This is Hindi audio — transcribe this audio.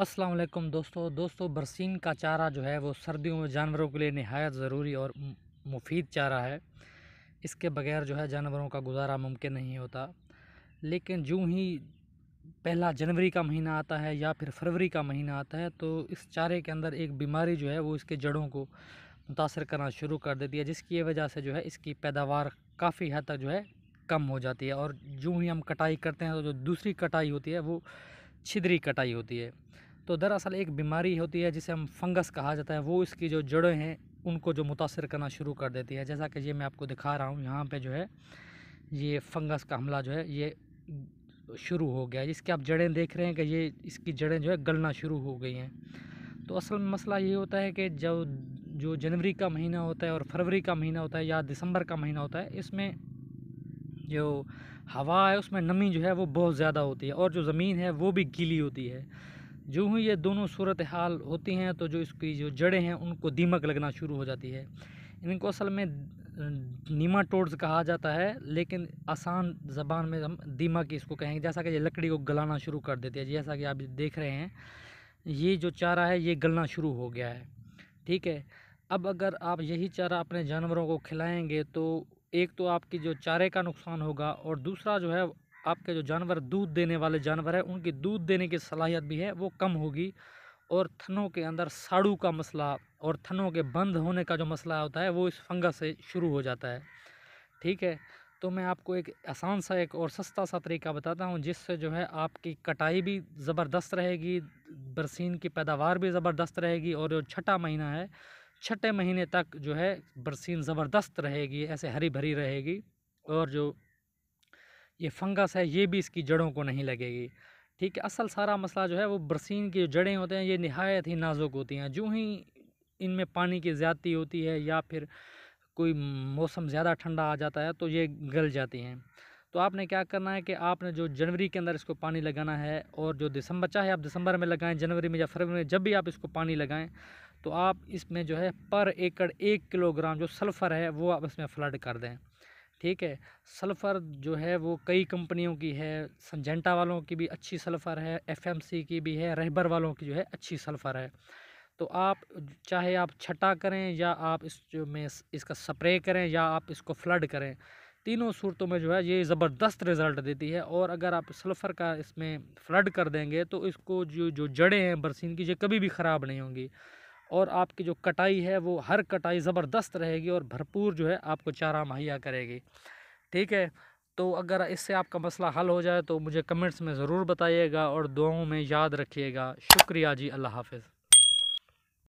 असलकम दोस्तों दोस्तों बरसीन का चारा जो है वो सर्दियों में जानवरों के लिए नहायत ज़रूरी और मुफीद चारा है इसके बगैर जो है जानवरों का गुजारा मुमकिन नहीं होता लेकिन जूँ ही पहला जनवरी का महीना आता है या फिर फरवरी का महीना आता है तो इस चारे के अंदर एक बीमारी जो है वो इसके जड़ों को मुतासर करना शुरू कर देती है जिसकी वजह से जो है इसकी पैदावार काफ़ी हद तक जो है कम हो जाती है और जूँ ही हम कटाई करते हैं तो जो दूसरी कटाई होती है वो छिदरी कटाई होती है तो दरअसल एक बीमारी होती है जिसे हम फंगस कहा जाता है वो इसकी जो जड़ें हैं उनको जो मुतासर करना शुरू कर देती है जैसा कि ये मैं आपको दिखा रहा हूँ यहाँ पर जो है ये फंगस का हमला जो है ये शुरू हो गया जिसके आप जड़ें देख रहे हैं कि ये इसकी जड़ें जो है गलना शुरू हो गई हैं तो असल में मसला ये होता है कि जब जो जनवरी का महीना होता है और फरवरी का महीना होता है या दिसंबर का महीना होता है इसमें जो हवा है उसमें नमी जो है वो बहुत ज़्यादा होती है और जो ज़मीन है वो भी गीली होती है जो ही ये दोनों सूरत हाल होती हैं तो जो इसकी जो जड़ें हैं उनको दीमक लगना शुरू हो जाती है इनको असल में नीमा टोड्स कहा जाता है लेकिन आसान ज़बान में हम दीमक इसको कहेंगे जैसा कि ये लकड़ी को गलाना शुरू कर देती है जैसा कि आप देख रहे हैं ये जो चारा है ये गलना शुरू हो गया है ठीक है अब अगर आप यही चारा अपने जानवरों को खिलाएंगे तो एक तो आपकी जो चारे का नुकसान होगा और दूसरा जो है आपके जो जानवर दूध देने वाले जानवर हैं उनकी दूध देने की सलाहियत भी है वो कम होगी और थनों के अंदर साड़ू का मसला और थनों के बंद होने का जो मसला होता है वो इस फंगस से शुरू हो जाता है ठीक है तो मैं आपको एक आसान सा एक और सस्ता सा तरीका बताता हूँ जिससे जो है आपकी कटाई भी ज़बरदस्त रहेगी बरसीन की पैदावार भी ज़बरदस्त रहेगी और जो छठा महीना है छठे महीने तक जो है बरसीन ज़बरदस्त रहेगी ऐसे हरी भरी रहेगी और जो ये फंगस है ये भी इसकी जड़ों को नहीं लगेगी ठीक है असल सारा मसला जो है वो बरसीन की जड़ें होते हैं ये नहायत ही नाजुक होती हैं जो ही इनमें पानी की ज़्यादती होती है या फिर कोई मौसम ज़्यादा ठंडा आ जाता है तो ये गल जाती हैं तो आपने क्या करना है कि आपने जो जनवरी के अंदर इसको पानी लगाना है और जो दिसंबर चाहे आप दिसंबर में लगाएं जनवरी में या फरवरी में जब भी आप इसको पानी लगाएं तो आप इसमें जो है पर एकड़ एक किलोग्राम जो सल्फ़र है वो आप इसमें फ्लड कर दें ठीक है सल्फ़र जो है वो कई कंपनियों की है संजेंटा वालों की भी अच्छी सल्फ़र है एफएमसी की भी है रहबर वालों की जो है अच्छी सल्फ़र है तो आप चाहे आप छटा करें या आप इस जो में इसका स्प्रे करें या आप इसको फ्लड करें तीनों सूरतों में जो है ये ज़बरदस्त रिज़ल्ट देती है और अगर आप सल्फ़र का इसमें फ्लड कर देंगे तो इसको जो जो जड़ें हैं बरसीन की ये कभी भी ख़राब नहीं होंगी और आपकी जो कटाई है वो हर कटाई ज़बरदस्त रहेगी और भरपूर जो है आपको चारा मुहैया करेगी ठीक है तो अगर इससे आपका मसला हल हो जाए तो मुझे कमेंट्स में ज़रूर बताइएगा और दुआओं में याद रखिएगा शुक्रिया जी अल्लाह हाफिज़